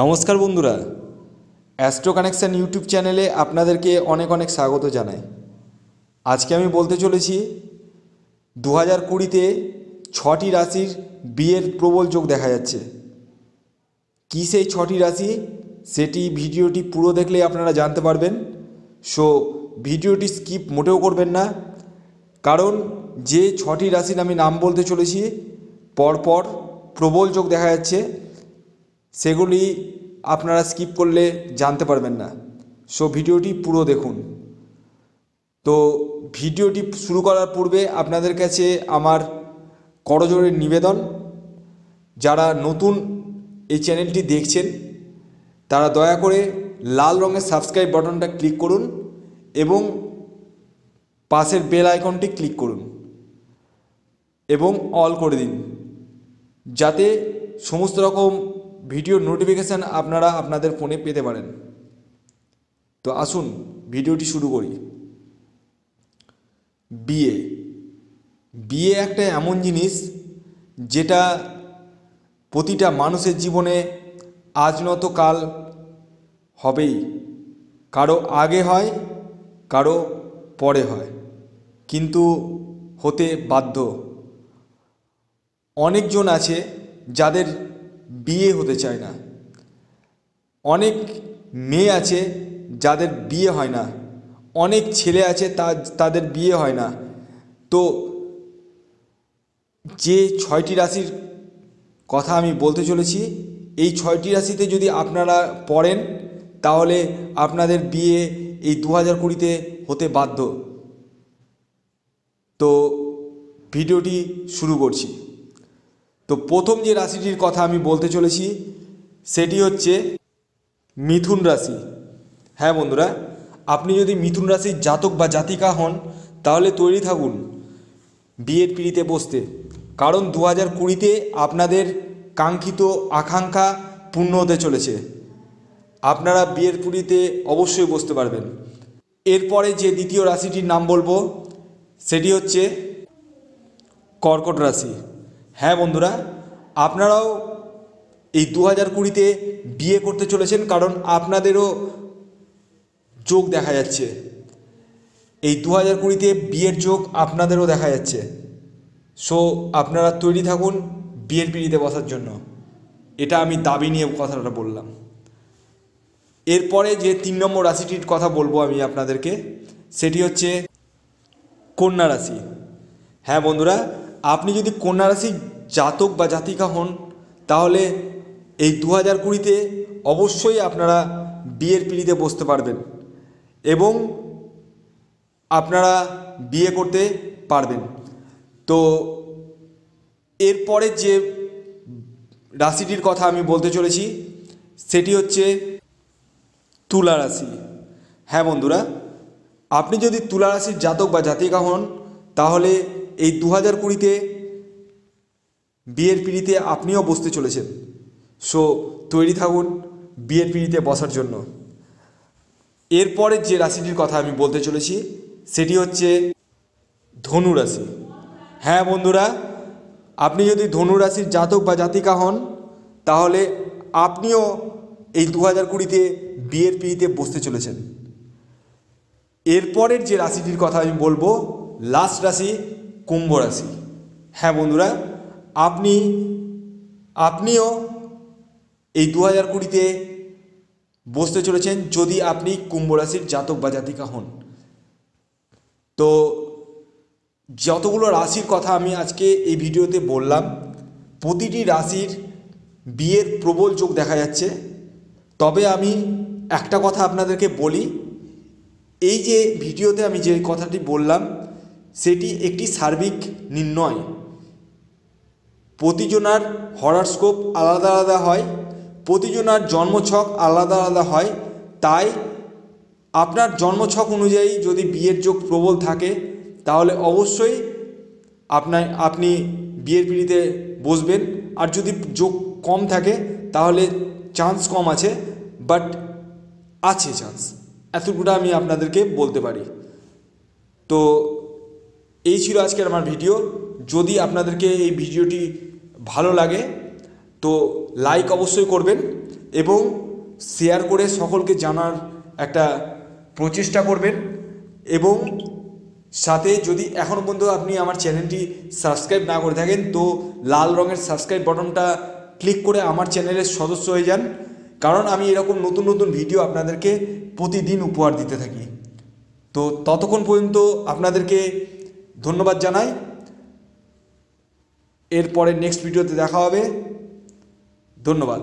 নমস্কার বন্ধুরা astro connection YouTube চ্যানেলে আপনাদেরকে অনেক অনেক স্বাগত জানাই আজকে আমি বলতে চলেছি দু হাজার কুড়িতে ছটি রাশির বিয়ের প্রবল যোগ দেখা যাচ্ছে কী সেই ছটি রাশি সেটি ভিডিওটি পুরো দেখলে আপনারা জানতে পারবেন সো ভিডিওটি স্কিপ মোটেও করবেন না কারণ যে ছটি রাশির আমি নাম বলতে চলেছি পরপর প্রবল যোগ দেখা যাচ্ছে সেগুলি আপনারা স্কিপ করলে জানতে পারবেন না সো ভিডিওটি পুরো দেখুন তো ভিডিওটি শুরু করার পূর্বে আপনাদের কাছে আমার করজোরের নিবেদন যারা নতুন এই চ্যানেলটি দেখছেন তারা দয়া করে লাল রঙের সাবস্ক্রাইব বাটনটা ক্লিক করুন এবং পাশের বেল আইকনটি ক্লিক করুন এবং অল করে দিন যাতে সমস্ত রকম ভিডিও নোটিফিকেশান আপনারা আপনাদের ফোনে পেতে পারেন তো আসুন ভিডিওটি শুরু করি বিয়ে বিয়ে একটা এমন জিনিস যেটা প্রতিটা মানুষের জীবনে আজ নত কাল হবেই কারো আগে হয় কারো পরে হয় কিন্তু হতে বাধ্য অনেকজন আছে যাদের বিয়ে হতে চায় না অনেক মেয়ে আছে যাদের বিয়ে হয় না অনেক ছেলে আছে তা তাদের বিয়ে হয় না তো যে ছয়টি রাশির কথা আমি বলতে চলেছি এই ছয়টি রাশিতে যদি আপনারা পড়েন তাহলে আপনাদের বিয়ে এই দু হাজার কুড়িতে হতে বাধ্য তো ভিডিওটি শুরু করছি তো প্রথম যে রাশিটির কথা আমি বলতে চলেছি সেটি হচ্ছে মিথুন রাশি হ্যাঁ বন্ধুরা আপনি যদি মিথুন রাশির জাতক বা জাতিকা হন তাহলে তৈরি থাকুন বিয়ের পিড়িতে বসতে কারণ দু হাজার কুড়িতে আপনাদের কাঙ্ক্ষিত আকাঙ্ক্ষা পূর্ণ হতে চলেছে আপনারা বিয়ের পুরীতে অবশ্যই বসতে পারবেন এরপরে যে দ্বিতীয় রাশিটির নাম বলবো সেটি হচ্ছে কর্কট রাশি হ্যাঁ বন্ধুরা আপনারাও এই দু হাজার কুড়িতে বিয়ে করতে চলেছেন কারণ আপনাদেরও যোগ দেখা যাচ্ছে এই দু হাজার কুড়িতে বিয়ের যোগ আপনাদেরও দেখা যাচ্ছে সো আপনারা তৈরি থাকুন বিয়ের পিঁড়িতে বসার জন্য এটা আমি দাবি নিয়ে কথাটা বললাম এরপরে যে তিন নম্বর রাশিটির কথা বলবো আমি আপনাদেরকে সেটি হচ্ছে কন্যা রাশি হ্যাঁ বন্ধুরা আপনি যদি কন্যা রাশির জাতক বা জাতিকা হন তাহলে এই দু হাজার কুড়িতে অবশ্যই আপনারা বিয়ের পিঁড়িতে বসতে পারবেন এবং আপনারা বিয়ে করতে পারবেন তো এরপরে যে রাশিটির কথা আমি বলতে চলেছি সেটি হচ্ছে তুলা রাশি হ্যাঁ বন্ধুরা আপনি যদি তুলা রাশির জাতক বা জাতিকা হন তাহলে এই দু হাজার কুড়িতে বিয়ের পিড়িতে আপনিও বসতে চলেছেন সো তৈরি থাকুন বিয়ের পিড়িতে বসার জন্য এরপরের যে রাশিটির কথা আমি বলতে চলেছি সেটি হচ্ছে ধনু রাশি হ্যাঁ বন্ধুরা আপনি যদি ধনু রাশির জাতক বা জাতিকা হন তাহলে আপনিও এই দু হাজার কুড়িতে বিয়ের পিড়িতে বসতে চলেছেন এরপরের যে রাশিটির কথা আমি বলবো লাস্ট রাশি কুম্ভ রাশি হ্যাঁ বন্ধুরা আপনি আপনিও এই দু হাজার কুড়িতে বসতে চলেছেন যদি আপনি কুম্ভ রাশির জাতক বা জাতিকা হন তো যতগুলো রাশির কথা আমি আজকে এই ভিডিওতে বললাম প্রতিটি রাশির বিয়ের প্রবল চোখ দেখা যাচ্ছে তবে আমি একটা কথা আপনাদেরকে বলি এই যে ভিডিওতে আমি যে কথাটি বললাম সেটি একটি সার্বিক নির্ণয় প্রতিজনার হরারস্কোপ আলাদা আলাদা হয় প্রতিজনার জন্মছক আলাদা আলাদা হয় তাই আপনার জন্মছক অনুযায়ী যদি বিয়ের যোগ প্রবল থাকে তাহলে অবশ্যই আপনার আপনি বিয়ের পিঁড়িতে বসবেন আর যদি যোগ কম থাকে তাহলে চান্স কম আছে বাট আছে চান্স এতটুকুটা আমি আপনাদেরকে বলতে পারি তো এই ছিল আজকের আমার ভিডিও যদি আপনাদেরকে এই ভিডিওটি ভালো লাগে তো লাইক অবশ্যই করবেন এবং শেয়ার করে সকলকে জানার একটা প্রচেষ্টা করবেন এবং সাথে যদি এখনও পর্যন্ত আপনি আমার চ্যানেলটি সাবস্ক্রাইব না করে থাকেন তো লাল রঙের সাবস্ক্রাইব বটনটা ক্লিক করে আমার চ্যানেলের সদস্য হয়ে যান কারণ আমি এরকম নতুন নতুন ভিডিও আপনাদেরকে প্রতিদিন উপহার দিতে থাকি তো ততক্ষণ পর্যন্ত আপনাদেরকে ধন্যবাদ জানাই এরপরে নেক্সট ভিডিওতে দেখা হবে ধন্যবাদ